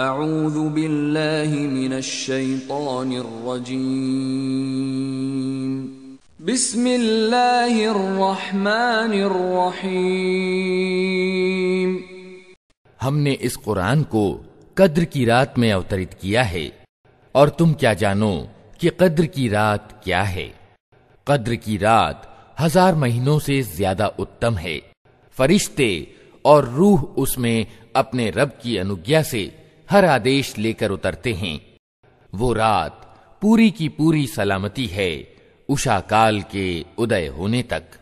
اعوذ باللہ من الشیطان الرجیم بسم اللہ الرحمن الرحیم ہم نے اس قرآن کو قدر کی رات میں اوترت کیا ہے اور تم کیا جانو کہ قدر کی رات کیا ہے قدر کی رات ہزار مہینوں سے زیادہ اتم ہے فرشتے اور روح اس میں اپنے رب کی انگیا سے हर आदेश लेकर उतरते हैं वो रात पूरी की पूरी सलामती है उषा काल के उदय होने तक